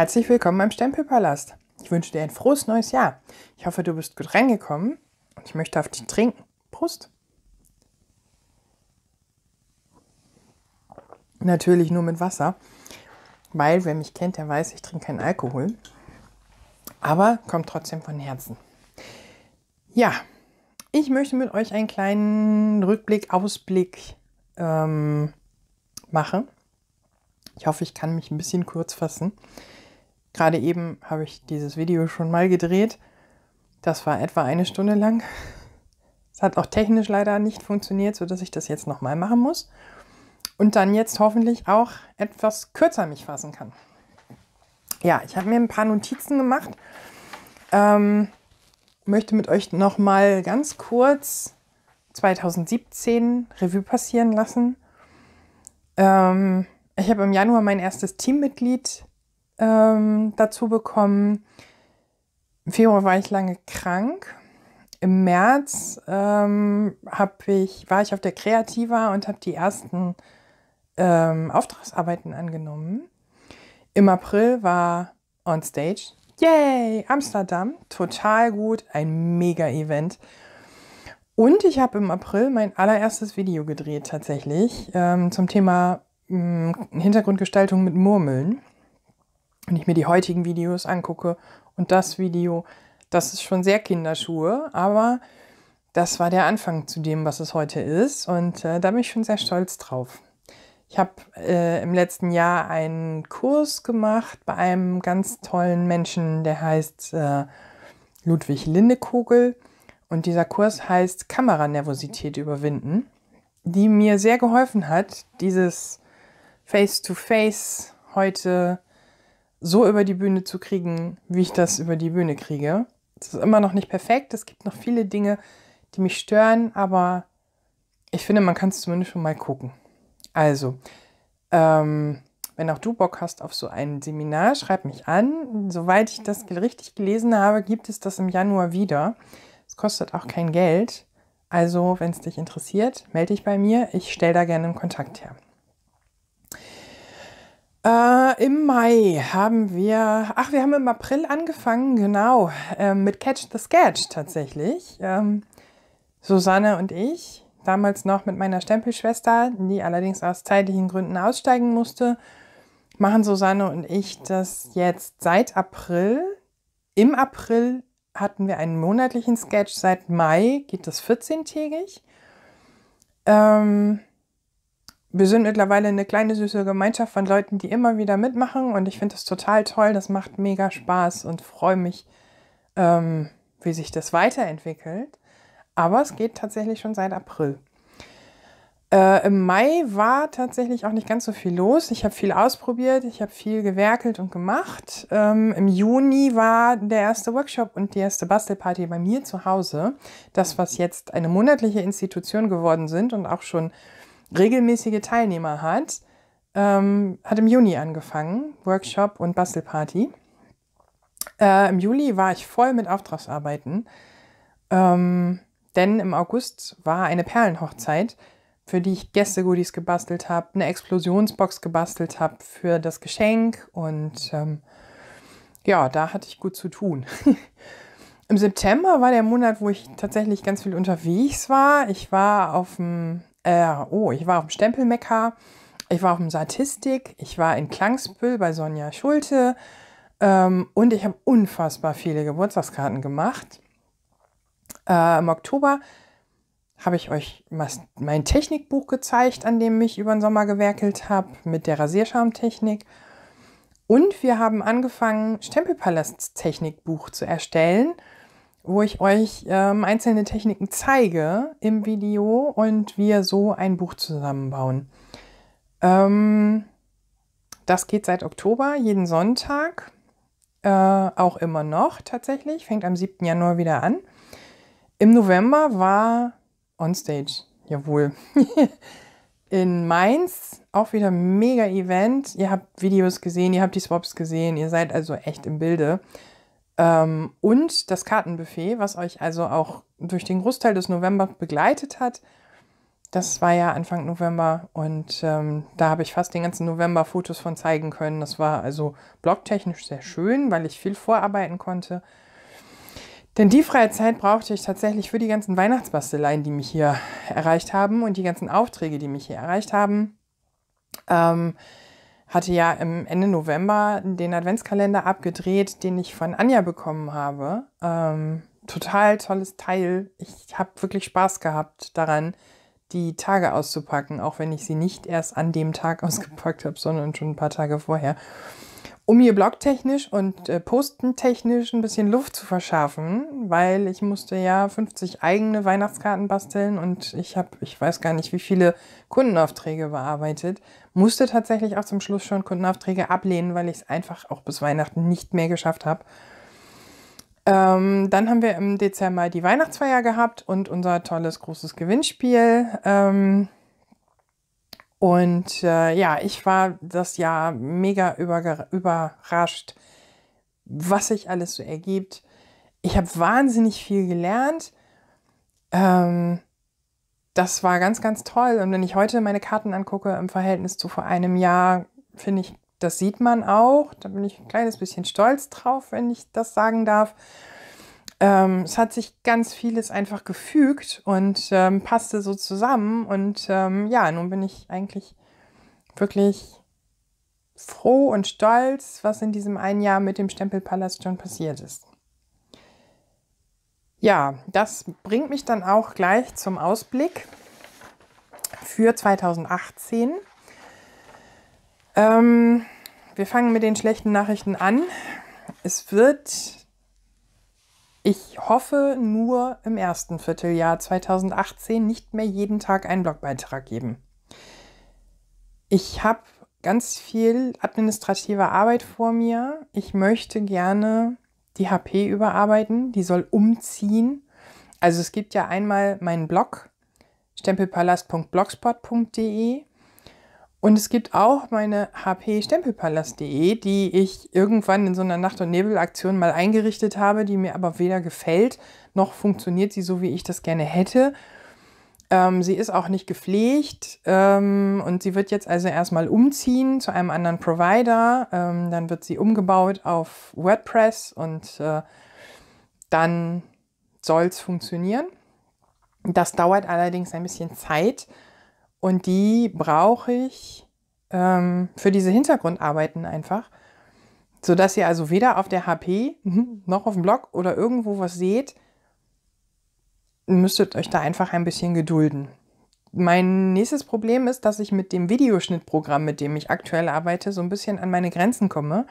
Herzlich willkommen beim Stempelpalast. Ich wünsche dir ein frohes neues Jahr. Ich hoffe, du bist gut reingekommen und ich möchte auf dich trinken. Prost! Natürlich nur mit Wasser, weil wer mich kennt, der weiß, ich trinke keinen Alkohol. Aber kommt trotzdem von Herzen. Ja, ich möchte mit euch einen kleinen Rückblick, Ausblick ähm, machen. Ich hoffe, ich kann mich ein bisschen kurz fassen. Gerade eben habe ich dieses Video schon mal gedreht. Das war etwa eine Stunde lang. Es hat auch technisch leider nicht funktioniert, sodass ich das jetzt nochmal machen muss. Und dann jetzt hoffentlich auch etwas kürzer mich fassen kann. Ja, ich habe mir ein paar Notizen gemacht. Ähm, möchte mit euch nochmal ganz kurz 2017 Revue passieren lassen. Ähm, ich habe im Januar mein erstes Teammitglied ähm, dazu bekommen. Im Februar war ich lange krank. Im März ähm, ich, war ich auf der Kreativa und habe die ersten ähm, Auftragsarbeiten angenommen. Im April war on stage. Yay, Amsterdam, total gut, ein Mega-Event. Und ich habe im April mein allererstes Video gedreht tatsächlich ähm, zum Thema mh, hm, Hintergrundgestaltung mit Murmeln wenn ich mir die heutigen Videos angucke und das Video, das ist schon sehr Kinderschuhe, aber das war der Anfang zu dem, was es heute ist und äh, da bin ich schon sehr stolz drauf. Ich habe äh, im letzten Jahr einen Kurs gemacht bei einem ganz tollen Menschen, der heißt äh, Ludwig Lindekogel. Und dieser Kurs heißt Kameranervosität überwinden, die mir sehr geholfen hat, dieses Face-to-Face -face heute so über die Bühne zu kriegen, wie ich das über die Bühne kriege. Es ist immer noch nicht perfekt. Es gibt noch viele Dinge, die mich stören, aber ich finde, man kann es zumindest schon mal gucken. Also, ähm, wenn auch du Bock hast auf so ein Seminar, schreib mich an. Soweit ich das richtig gelesen habe, gibt es das im Januar wieder. Es kostet auch kein Geld. Also, wenn es dich interessiert, melde dich bei mir. Ich stelle da gerne einen Kontakt her. Äh, Im Mai haben wir, ach, wir haben im April angefangen, genau, äh, mit Catch the Sketch tatsächlich. Ähm, Susanne und ich, damals noch mit meiner Stempelschwester, die allerdings aus zeitlichen Gründen aussteigen musste, machen Susanne und ich das jetzt seit April. Im April hatten wir einen monatlichen Sketch, seit Mai geht das 14-tägig. Ähm, wir sind mittlerweile eine kleine süße Gemeinschaft von Leuten, die immer wieder mitmachen und ich finde das total toll. Das macht mega Spaß und freue mich, ähm, wie sich das weiterentwickelt. Aber es geht tatsächlich schon seit April. Äh, Im Mai war tatsächlich auch nicht ganz so viel los. Ich habe viel ausprobiert, ich habe viel gewerkelt und gemacht. Ähm, Im Juni war der erste Workshop und die erste Bastelparty bei mir zu Hause. Das, was jetzt eine monatliche Institution geworden sind und auch schon regelmäßige Teilnehmer hat. Ähm, hat im Juni angefangen, Workshop und Bastelparty. Äh, Im Juli war ich voll mit Auftragsarbeiten, ähm, denn im August war eine Perlenhochzeit, für die ich Gästegoodies gebastelt habe, eine Explosionsbox gebastelt habe für das Geschenk und ähm, ja, da hatte ich gut zu tun. Im September war der Monat, wo ich tatsächlich ganz viel unterwegs war. Ich war auf dem äh, oh, ich war auf dem Stempelmecker, ich war auf dem Statistik, ich war in Klangspül bei Sonja Schulte ähm, und ich habe unfassbar viele Geburtstagskarten gemacht. Äh, Im Oktober habe ich euch mein Technikbuch gezeigt, an dem ich über den Sommer gewerkelt habe mit der Rasierschaumtechnik. Und wir haben angefangen, Stempelpalast-Technikbuch zu erstellen wo ich euch ähm, einzelne Techniken zeige im Video und wir so ein Buch zusammenbauen. Ähm, das geht seit Oktober, jeden Sonntag, äh, auch immer noch tatsächlich, fängt am 7. Januar wieder an. Im November war Onstage, jawohl, in Mainz, auch wieder mega Event. Ihr habt Videos gesehen, ihr habt die Swaps gesehen, ihr seid also echt im Bilde. Ähm, und das Kartenbuffet, was euch also auch durch den Großteil des November begleitet hat. Das war ja Anfang November und ähm, da habe ich fast den ganzen November Fotos von zeigen können. Das war also blogtechnisch sehr schön, weil ich viel vorarbeiten konnte. Denn die freie Zeit brauchte ich tatsächlich für die ganzen Weihnachtsbasteleien, die mich hier erreicht haben und die ganzen Aufträge, die mich hier erreicht haben. Ähm, hatte ja im Ende November den Adventskalender abgedreht, den ich von Anja bekommen habe. Ähm, total tolles Teil. Ich habe wirklich Spaß gehabt daran, die Tage auszupacken, auch wenn ich sie nicht erst an dem Tag ausgepackt habe, sondern schon ein paar Tage vorher um mir blogtechnisch und äh, postentechnisch ein bisschen Luft zu verschaffen, weil ich musste ja 50 eigene Weihnachtskarten basteln und ich habe, ich weiß gar nicht, wie viele Kundenaufträge bearbeitet, musste tatsächlich auch zum Schluss schon Kundenaufträge ablehnen, weil ich es einfach auch bis Weihnachten nicht mehr geschafft habe. Ähm, dann haben wir im Dezember die Weihnachtsfeier gehabt und unser tolles großes Gewinnspiel. Ähm, und äh, ja, ich war das Jahr mega überrascht, was sich alles so ergibt. Ich habe wahnsinnig viel gelernt. Ähm, das war ganz, ganz toll. Und wenn ich heute meine Karten angucke im Verhältnis zu vor einem Jahr, finde ich, das sieht man auch. Da bin ich ein kleines bisschen stolz drauf, wenn ich das sagen darf ähm, es hat sich ganz vieles einfach gefügt und ähm, passte so zusammen. Und ähm, ja, nun bin ich eigentlich wirklich froh und stolz, was in diesem einen Jahr mit dem Stempelpalast schon passiert ist. Ja, das bringt mich dann auch gleich zum Ausblick für 2018. Ähm, wir fangen mit den schlechten Nachrichten an. Es wird ich hoffe nur im ersten Vierteljahr 2018 nicht mehr jeden Tag einen Blogbeitrag geben. Ich habe ganz viel administrative Arbeit vor mir. Ich möchte gerne die HP überarbeiten. Die soll umziehen. Also es gibt ja einmal meinen Blog stempelpalast.blogspot.de und es gibt auch meine HP Stempelpalast.de, die ich irgendwann in so einer Nacht- und Nebelaktion mal eingerichtet habe, die mir aber weder gefällt, noch funktioniert sie so, wie ich das gerne hätte. Ähm, sie ist auch nicht gepflegt ähm, und sie wird jetzt also erstmal umziehen zu einem anderen Provider. Ähm, dann wird sie umgebaut auf WordPress und äh, dann soll es funktionieren. Das dauert allerdings ein bisschen Zeit. Und die brauche ich ähm, für diese Hintergrundarbeiten einfach, sodass ihr also weder auf der HP noch auf dem Blog oder irgendwo was seht. Müsstet euch da einfach ein bisschen gedulden. Mein nächstes Problem ist, dass ich mit dem Videoschnittprogramm, mit dem ich aktuell arbeite, so ein bisschen an meine Grenzen komme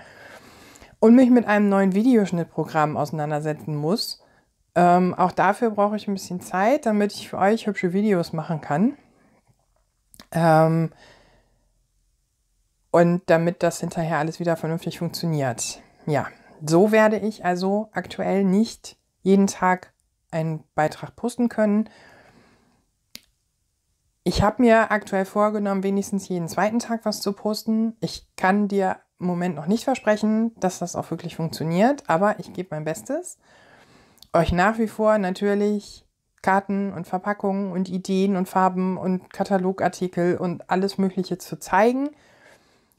und mich mit einem neuen Videoschnittprogramm auseinandersetzen muss. Ähm, auch dafür brauche ich ein bisschen Zeit, damit ich für euch hübsche Videos machen kann. Ähm, und damit das hinterher alles wieder vernünftig funktioniert. Ja, so werde ich also aktuell nicht jeden Tag einen Beitrag posten können. Ich habe mir aktuell vorgenommen, wenigstens jeden zweiten Tag was zu posten. Ich kann dir im Moment noch nicht versprechen, dass das auch wirklich funktioniert, aber ich gebe mein Bestes. Euch nach wie vor natürlich Karten und Verpackungen und Ideen und Farben und Katalogartikel und alles Mögliche zu zeigen,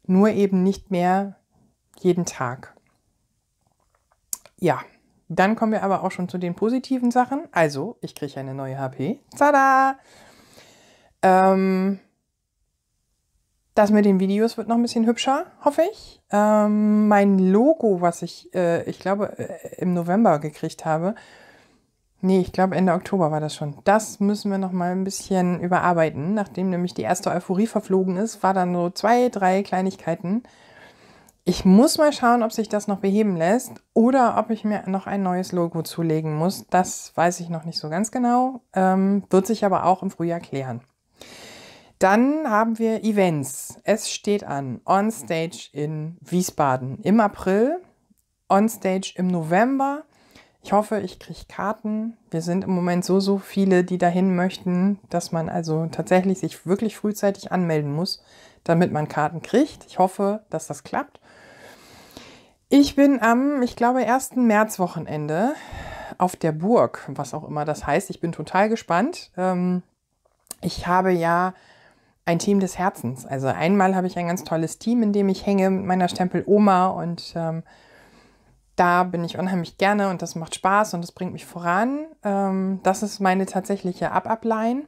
nur eben nicht mehr jeden Tag. Ja, dann kommen wir aber auch schon zu den positiven Sachen. Also, ich kriege eine neue HP. Tada! Ähm, das mit den Videos wird noch ein bisschen hübscher, hoffe ich. Ähm, mein Logo, was ich, äh, ich glaube, äh, im November gekriegt habe, Nee, ich glaube Ende Oktober war das schon. Das müssen wir noch mal ein bisschen überarbeiten. Nachdem nämlich die erste Euphorie verflogen ist, war dann so zwei, drei Kleinigkeiten. Ich muss mal schauen, ob sich das noch beheben lässt oder ob ich mir noch ein neues Logo zulegen muss. Das weiß ich noch nicht so ganz genau, ähm, wird sich aber auch im Frühjahr klären. Dann haben wir Events. Es steht an. On Stage in Wiesbaden im April, On Stage im November ich hoffe, ich kriege Karten. Wir sind im Moment so, so viele, die dahin möchten, dass man also tatsächlich sich wirklich frühzeitig anmelden muss, damit man Karten kriegt. Ich hoffe, dass das klappt. Ich bin am, ich glaube, ersten Märzwochenende auf der Burg, was auch immer das heißt. Ich bin total gespannt. Ähm, ich habe ja ein Team des Herzens. Also einmal habe ich ein ganz tolles Team, in dem ich hänge mit meiner Stempel Oma und ähm, da bin ich unheimlich gerne und das macht Spaß und das bringt mich voran. Ähm, das ist meine tatsächliche Abablein,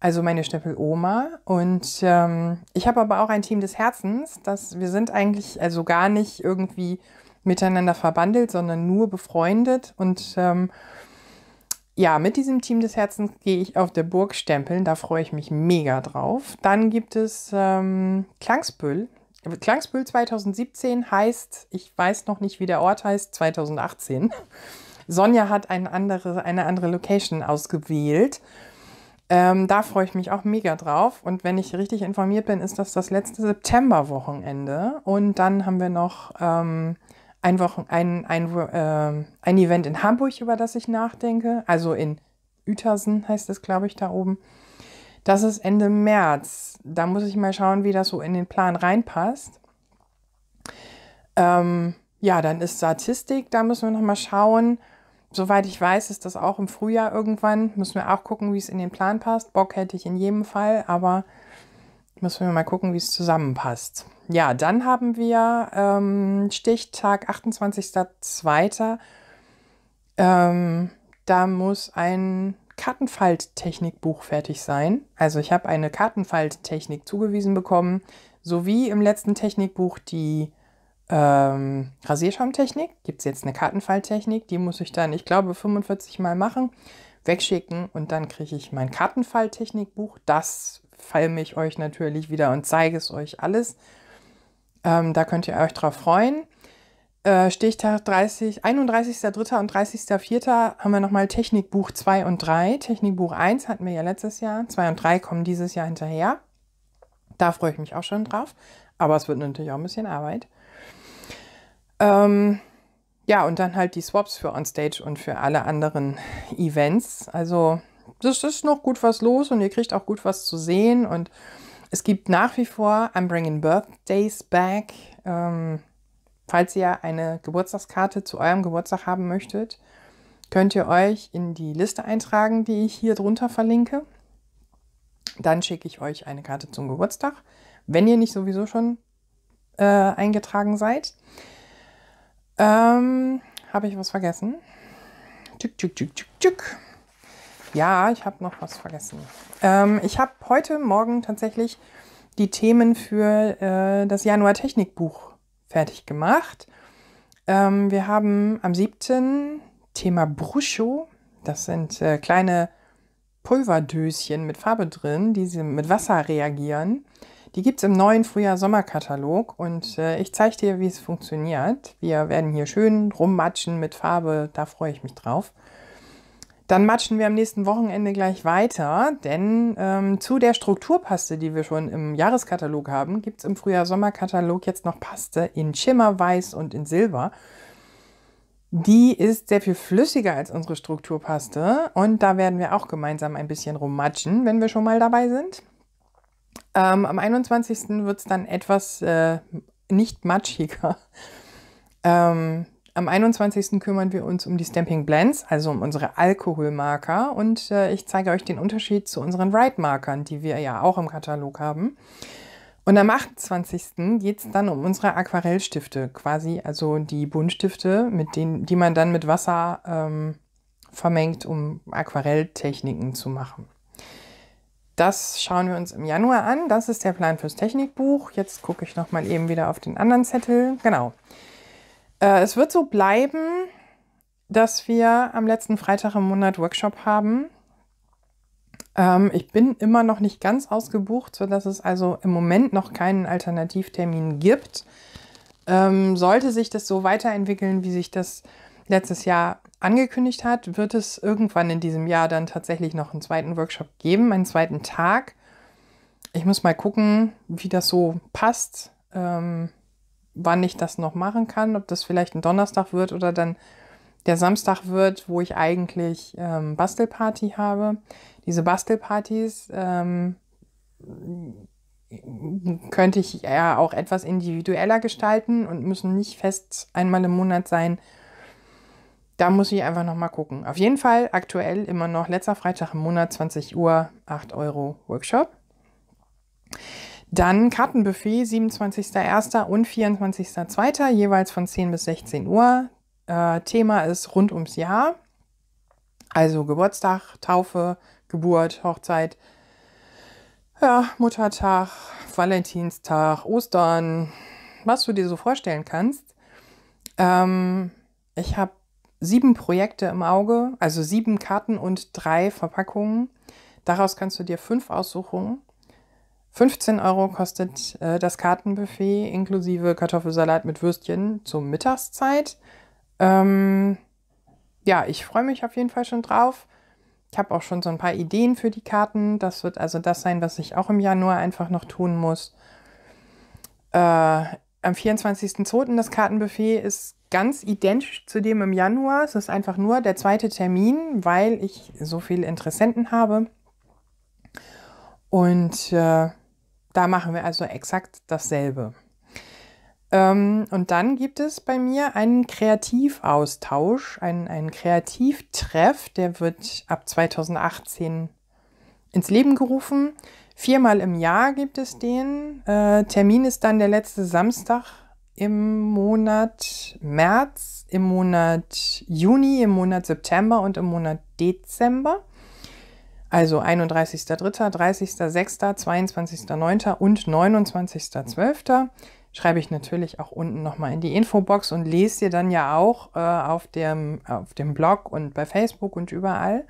also meine Stempeloma. Und ähm, ich habe aber auch ein Team des Herzens, dass wir sind eigentlich also gar nicht irgendwie miteinander verbandelt, sondern nur befreundet. Und ähm, ja, mit diesem Team des Herzens gehe ich auf der Burg stempeln, da freue ich mich mega drauf. Dann gibt es ähm, Klangsbüll, Klangsbühl 2017 heißt, ich weiß noch nicht, wie der Ort heißt, 2018. Sonja hat eine andere, eine andere Location ausgewählt. Ähm, da freue ich mich auch mega drauf. Und wenn ich richtig informiert bin, ist das das letzte Septemberwochenende. Und dann haben wir noch ähm, ein, Wochen, ein, ein, äh, ein Event in Hamburg, über das ich nachdenke. Also in Uetersen heißt es, glaube ich, da oben. Das ist Ende März. Da muss ich mal schauen, wie das so in den Plan reinpasst. Ähm, ja, dann ist Statistik, da müssen wir nochmal schauen. Soweit ich weiß, ist das auch im Frühjahr irgendwann. Müssen wir auch gucken, wie es in den Plan passt. Bock hätte ich in jedem Fall, aber müssen wir mal gucken, wie es zusammenpasst. Ja, dann haben wir ähm, Stichtag 28.02. Ähm, da muss ein Kartenfalttechnikbuch fertig sein. Also ich habe eine Kartenfalttechnik zugewiesen bekommen, sowie im letzten Technikbuch die ähm, Rasierschaumtechnik. Gibt es jetzt eine Kartenfalttechnik, die muss ich dann, ich glaube, 45 Mal machen, wegschicken und dann kriege ich mein Kartenfalttechnikbuch. Das filme ich euch natürlich wieder und zeige es euch alles. Ähm, da könnt ihr euch drauf freuen. Äh, Stichtag 30, 31.03. und 30.04. haben wir nochmal Technikbuch 2 und 3. Technikbuch 1 hatten wir ja letztes Jahr. 2 und 3 kommen dieses Jahr hinterher. Da freue ich mich auch schon drauf. Aber es wird natürlich auch ein bisschen Arbeit. Ähm, ja, und dann halt die Swaps für Onstage und für alle anderen Events. Also, das ist noch gut was los und ihr kriegt auch gut was zu sehen. Und es gibt nach wie vor I'm Bringing Birthdays Back. Ähm, Falls ihr eine Geburtstagskarte zu eurem Geburtstag haben möchtet, könnt ihr euch in die Liste eintragen, die ich hier drunter verlinke. Dann schicke ich euch eine Karte zum Geburtstag, wenn ihr nicht sowieso schon äh, eingetragen seid. Ähm, habe ich was vergessen? Tück, tück, tück, tück, tück. Ja, ich habe noch was vergessen. Ähm, ich habe heute Morgen tatsächlich die Themen für äh, das Januar Technikbuch fertig gemacht. Ähm, wir haben am 7. Thema Bruscho. Das sind äh, kleine Pulverdöschen mit Farbe drin, die mit Wasser reagieren. Die gibt es im neuen Frühjahr-Sommerkatalog und äh, ich zeige dir, wie es funktioniert. Wir werden hier schön rummatschen mit Farbe, da freue ich mich drauf. Dann matschen wir am nächsten Wochenende gleich weiter, denn ähm, zu der Strukturpaste, die wir schon im Jahreskatalog haben, gibt es im Frühjahr-Sommerkatalog jetzt noch Paste in Schimmerweiß und in Silber. Die ist sehr viel flüssiger als unsere Strukturpaste und da werden wir auch gemeinsam ein bisschen rummatschen, wenn wir schon mal dabei sind. Ähm, am 21. wird es dann etwas äh, nicht matschiger. Ähm, am 21. kümmern wir uns um die Stamping Blends, also um unsere Alkoholmarker. Und äh, ich zeige euch den Unterschied zu unseren Write-Markern, die wir ja auch im Katalog haben. Und am 28. geht es dann um unsere Aquarellstifte, quasi, also die Buntstifte, mit denen, die man dann mit Wasser ähm, vermengt, um Aquarelltechniken zu machen. Das schauen wir uns im Januar an. Das ist der Plan fürs Technikbuch. Jetzt gucke ich nochmal eben wieder auf den anderen Zettel. Genau. Äh, es wird so bleiben, dass wir am letzten Freitag im Monat Workshop haben. Ähm, ich bin immer noch nicht ganz ausgebucht, sodass es also im Moment noch keinen Alternativtermin gibt. Ähm, sollte sich das so weiterentwickeln, wie sich das letztes Jahr angekündigt hat, wird es irgendwann in diesem Jahr dann tatsächlich noch einen zweiten Workshop geben, einen zweiten Tag. Ich muss mal gucken, wie das so passt. Ähm, wann ich das noch machen kann, ob das vielleicht ein Donnerstag wird oder dann der Samstag wird, wo ich eigentlich ähm, Bastelparty habe. Diese Bastelpartys ähm, könnte ich ja auch etwas individueller gestalten und müssen nicht fest einmal im Monat sein. Da muss ich einfach nochmal gucken. Auf jeden Fall aktuell immer noch letzter Freitag im Monat 20 Uhr 8 Euro Workshop. Dann Kartenbuffet 27.01. und 24.02. jeweils von 10 bis 16 Uhr. Äh, Thema ist rund ums Jahr. Also Geburtstag, Taufe, Geburt, Hochzeit, ja, Muttertag, Valentinstag, Ostern, was du dir so vorstellen kannst. Ähm, ich habe sieben Projekte im Auge, also sieben Karten und drei Verpackungen. Daraus kannst du dir fünf aussuchen 15 Euro kostet äh, das Kartenbuffet inklusive Kartoffelsalat mit Würstchen zur Mittagszeit. Ähm, ja, ich freue mich auf jeden Fall schon drauf. Ich habe auch schon so ein paar Ideen für die Karten. Das wird also das sein, was ich auch im Januar einfach noch tun muss. Äh, am 24.02. das Kartenbuffet ist ganz identisch zu dem im Januar. Es ist einfach nur der zweite Termin, weil ich so viele Interessenten habe. Und äh, da machen wir also exakt dasselbe. Ähm, und dann gibt es bei mir einen Kreativaustausch, einen, einen Kreativtreff, der wird ab 2018 ins Leben gerufen. Viermal im Jahr gibt es den. Äh, Termin ist dann der letzte Samstag im Monat März, im Monat Juni, im Monat September und im Monat Dezember. Also 31.03., 30.06., 22.09. und 29.12. Schreibe ich natürlich auch unten nochmal in die Infobox und lese dir dann ja auch äh, auf, dem, auf dem Blog und bei Facebook und überall.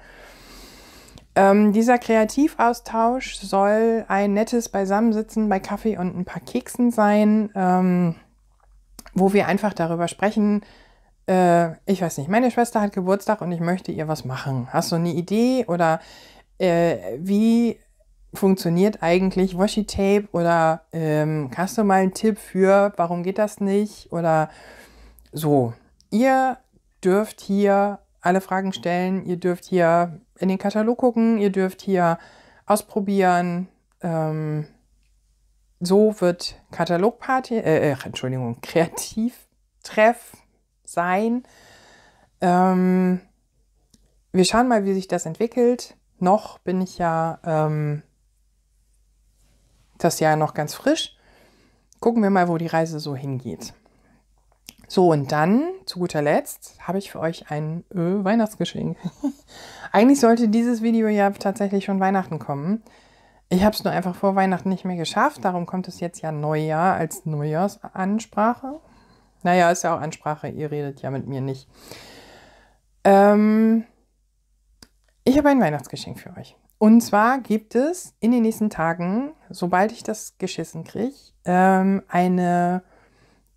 Ähm, dieser Kreativaustausch soll ein nettes Beisammensitzen bei Kaffee und ein paar Keksen sein, ähm, wo wir einfach darüber sprechen. Äh, ich weiß nicht, meine Schwester hat Geburtstag und ich möchte ihr was machen. Hast du eine Idee oder äh, wie funktioniert eigentlich Washi-Tape oder ähm, hast du mal einen Tipp für, warum geht das nicht oder so. Ihr dürft hier alle Fragen stellen, ihr dürft hier in den Katalog gucken, ihr dürft hier ausprobieren. Ähm, so wird Katalogparty, äh, äh Entschuldigung, Kreativtreff sein. Ähm, wir schauen mal, wie sich das entwickelt noch bin ich ja ähm, das Jahr noch ganz frisch. Gucken wir mal, wo die Reise so hingeht. So, und dann, zu guter Letzt, habe ich für euch ein äh, Weihnachtsgeschenk. Eigentlich sollte dieses Video ja tatsächlich schon Weihnachten kommen. Ich habe es nur einfach vor Weihnachten nicht mehr geschafft, darum kommt es jetzt ja Neujahr als Neujahrsansprache. Naja, ist ja auch Ansprache, ihr redet ja mit mir nicht. Ähm, ich habe ein Weihnachtsgeschenk für euch. Und zwar gibt es in den nächsten Tagen, sobald ich das geschissen kriege, ähm, eine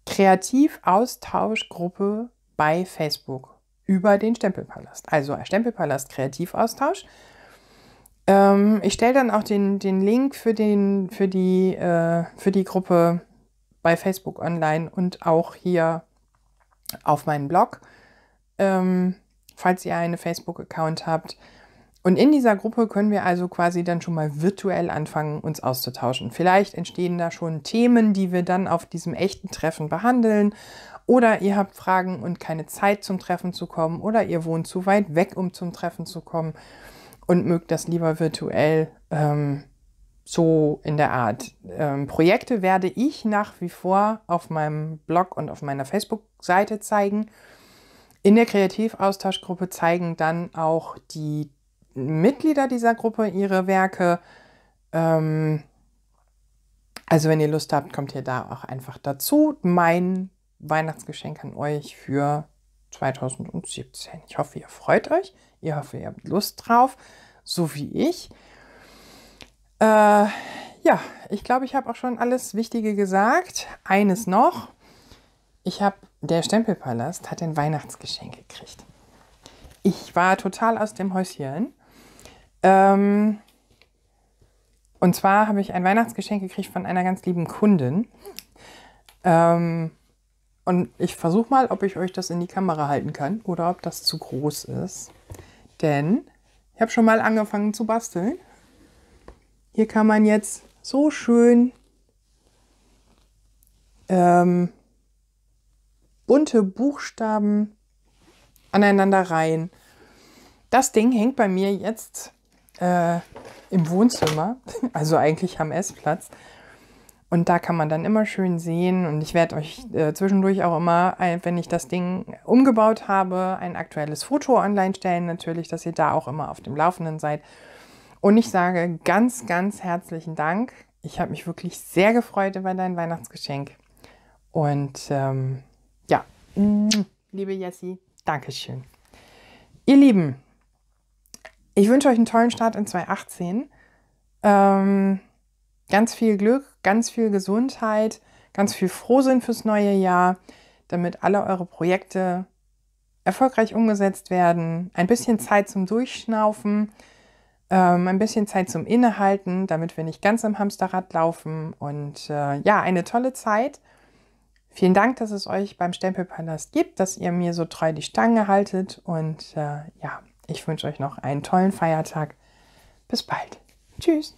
Kreativaustauschgruppe bei Facebook über den Stempelpalast. Also Stempelpalast Kreativaustausch. Ähm, ich stelle dann auch den, den Link für, den, für, die, äh, für die Gruppe bei Facebook online und auch hier auf meinen Blog. Ähm, falls ihr einen Facebook-Account habt und in dieser Gruppe können wir also quasi dann schon mal virtuell anfangen, uns auszutauschen. Vielleicht entstehen da schon Themen, die wir dann auf diesem echten Treffen behandeln. Oder ihr habt Fragen und keine Zeit zum Treffen zu kommen. Oder ihr wohnt zu weit weg, um zum Treffen zu kommen. Und mögt das lieber virtuell. Ähm, so in der Art. Ähm, Projekte werde ich nach wie vor auf meinem Blog und auf meiner Facebook-Seite zeigen. In der Kreativaustauschgruppe zeigen dann auch die Mitglieder dieser Gruppe ihre Werke. Ähm, also wenn ihr Lust habt, kommt ihr da auch einfach dazu. Mein Weihnachtsgeschenk an euch für 2017. Ich hoffe, ihr freut euch. Ihr hoffe, ihr habt Lust drauf, so wie ich. Äh, ja, ich glaube, ich habe auch schon alles Wichtige gesagt. Eines noch. Ich habe, der Stempelpalast hat ein Weihnachtsgeschenk gekriegt. Ich war total aus dem Häuschen ähm, und zwar habe ich ein Weihnachtsgeschenk gekriegt von einer ganz lieben Kundin. Ähm, und ich versuche mal, ob ich euch das in die Kamera halten kann oder ob das zu groß ist. Denn ich habe schon mal angefangen zu basteln. Hier kann man jetzt so schön ähm, bunte Buchstaben aneinander reihen. Das Ding hängt bei mir jetzt äh, im Wohnzimmer, also eigentlich am Essplatz. Und da kann man dann immer schön sehen. Und ich werde euch äh, zwischendurch auch immer, wenn ich das Ding umgebaut habe, ein aktuelles Foto online stellen, natürlich, dass ihr da auch immer auf dem Laufenden seid. Und ich sage ganz, ganz herzlichen Dank. Ich habe mich wirklich sehr gefreut über dein Weihnachtsgeschenk. Und ähm, ja, mhm. liebe Jessie, Dankeschön. Ihr Lieben, ich wünsche euch einen tollen Start in 2018. Ähm, ganz viel Glück, ganz viel Gesundheit, ganz viel Frohsinn fürs neue Jahr, damit alle eure Projekte erfolgreich umgesetzt werden. Ein bisschen Zeit zum Durchschnaufen, ähm, ein bisschen Zeit zum Innehalten, damit wir nicht ganz am Hamsterrad laufen. Und äh, ja, eine tolle Zeit. Vielen Dank, dass es euch beim Stempelpalast gibt, dass ihr mir so treu die Stange haltet. Und äh, ja, ich wünsche euch noch einen tollen Feiertag. Bis bald. Tschüss.